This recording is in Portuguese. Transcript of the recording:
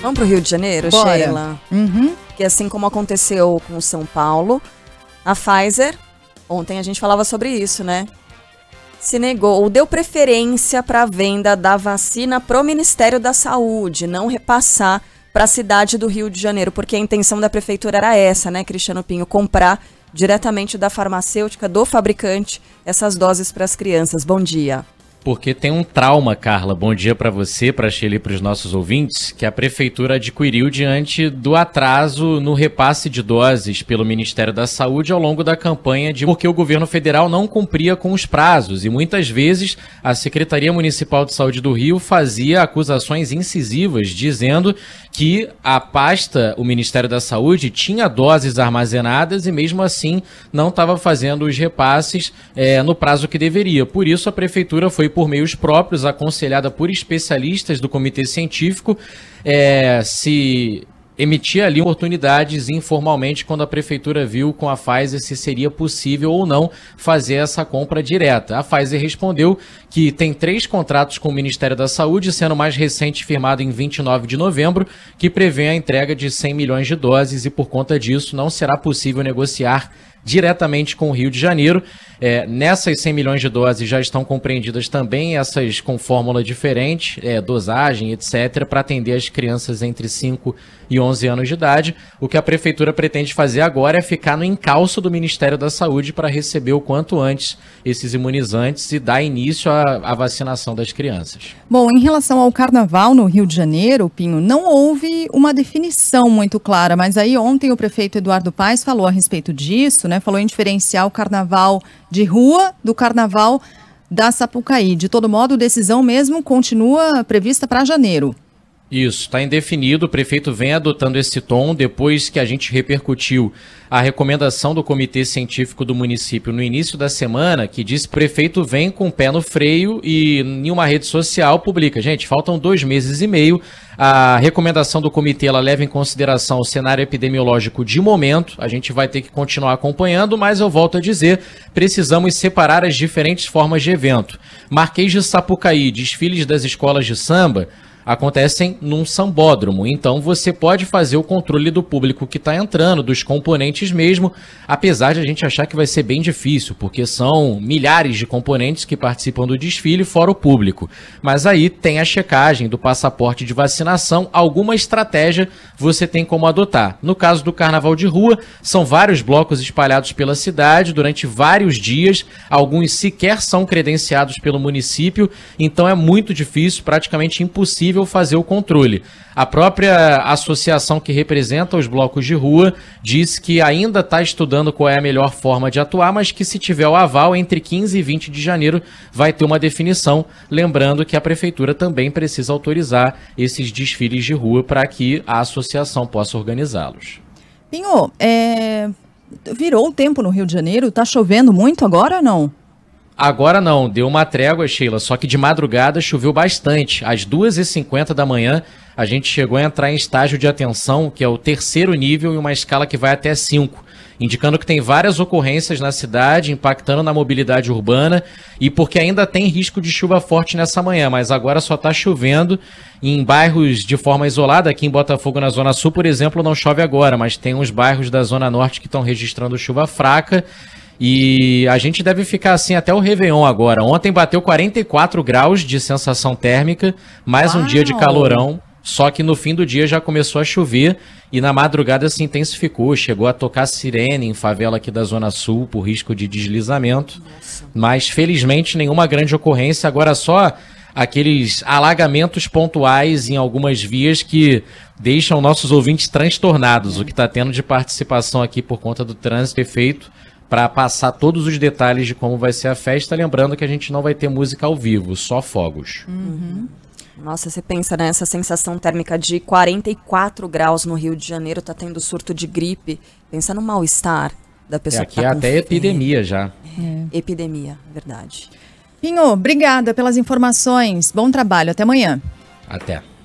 Vamos pro Rio de Janeiro, Bora. Sheila? Uhum. Que assim como aconteceu com o São Paulo, a Pfizer, ontem a gente falava sobre isso, né? se negou ou deu preferência para a venda da vacina para o Ministério da Saúde, não repassar para a cidade do Rio de Janeiro, porque a intenção da prefeitura era essa, né, Cristiano Pinho, comprar diretamente da farmacêutica, do fabricante, essas doses para as crianças. Bom dia. Porque tem um trauma, Carla. Bom dia para você, para Sheila e para os nossos ouvintes, que a prefeitura adquiriu diante do atraso no repasse de doses pelo Ministério da Saúde ao longo da campanha de porque o governo federal não cumpria com os prazos e muitas vezes a Secretaria Municipal de Saúde do Rio fazia acusações incisivas dizendo que a pasta, o Ministério da Saúde, tinha doses armazenadas e mesmo assim não estava fazendo os repasses é, no prazo que deveria. Por isso a prefeitura foi foi por meios próprios, aconselhada por especialistas do comitê científico, é, se emitia ali oportunidades informalmente quando a prefeitura viu com a Pfizer se seria possível ou não fazer essa compra direta. A Pfizer respondeu que tem três contratos com o Ministério da Saúde, sendo o mais recente firmado em 29 de novembro, que prevê a entrega de 100 milhões de doses e por conta disso não será possível negociar diretamente com o Rio de Janeiro. É, nessas 100 milhões de doses já estão compreendidas também essas com fórmula diferente, é, dosagem, etc., para atender as crianças entre 5 e 11 anos de idade. O que a prefeitura pretende fazer agora é ficar no encalço do Ministério da Saúde para receber o quanto antes esses imunizantes e dar início à, à vacinação das crianças. Bom, em relação ao carnaval no Rio de Janeiro, Pinho, não houve uma definição muito clara, mas aí ontem o prefeito Eduardo Paes falou a respeito disso, né? Né? Falou em diferenciar o carnaval de rua do carnaval da Sapucaí. De todo modo, decisão mesmo continua prevista para janeiro. Isso, está indefinido. O prefeito vem adotando esse tom depois que a gente repercutiu a recomendação do Comitê Científico do município no início da semana, que diz que o prefeito vem com o pé no freio e em uma rede social publica. Gente, faltam dois meses e meio. A recomendação do comitê ela leva em consideração o cenário epidemiológico de momento. A gente vai ter que continuar acompanhando, mas eu volto a dizer: precisamos separar as diferentes formas de evento. Marquês de Sapucaí, desfiles das escolas de samba acontecem num sambódromo. Então você pode fazer o controle do público que está entrando, dos componentes mesmo, apesar de a gente achar que vai ser bem difícil, porque são milhares de componentes que participam do desfile, fora o público. Mas aí tem a checagem do passaporte de vacinação, alguma estratégia você tem como adotar. No caso do carnaval de rua, são vários blocos espalhados pela cidade durante vários dias, alguns sequer são credenciados pelo município, então é muito difícil, praticamente impossível possível fazer o controle. A própria associação que representa os blocos de rua diz que ainda está estudando qual é a melhor forma de atuar, mas que se tiver o aval, entre 15 e 20 de janeiro vai ter uma definição. Lembrando que a prefeitura também precisa autorizar esses desfiles de rua para que a associação possa organizá-los. Pinho, é... virou o tempo no Rio de Janeiro, está chovendo muito agora ou não? Agora não, deu uma trégua, Sheila, só que de madrugada choveu bastante. Às 2h50 da manhã, a gente chegou a entrar em estágio de atenção, que é o terceiro nível, em uma escala que vai até 5, indicando que tem várias ocorrências na cidade, impactando na mobilidade urbana, e porque ainda tem risco de chuva forte nessa manhã, mas agora só está chovendo em bairros de forma isolada. Aqui em Botafogo, na Zona Sul, por exemplo, não chove agora, mas tem uns bairros da Zona Norte que estão registrando chuva fraca e a gente deve ficar assim até o Réveillon agora. Ontem bateu 44 graus de sensação térmica, mais Uau. um dia de calorão. Só que no fim do dia já começou a chover e na madrugada se intensificou. Chegou a tocar sirene em favela aqui da Zona Sul por risco de deslizamento. Nossa. Mas felizmente nenhuma grande ocorrência. Agora só aqueles alagamentos pontuais em algumas vias que deixam nossos ouvintes transtornados. O que está tendo de participação aqui por conta do trânsito efeito para passar todos os detalhes de como vai ser a festa, lembrando que a gente não vai ter música ao vivo, só fogos. Uhum. Nossa, você pensa nessa né? sensação térmica de 44 graus no Rio de Janeiro, tá tendo surto de gripe. Pensa no mal-estar da pessoa é, aqui que tá é até epidemia já. É. Epidemia, verdade. Pinho, obrigada pelas informações. Bom trabalho, até amanhã. Até.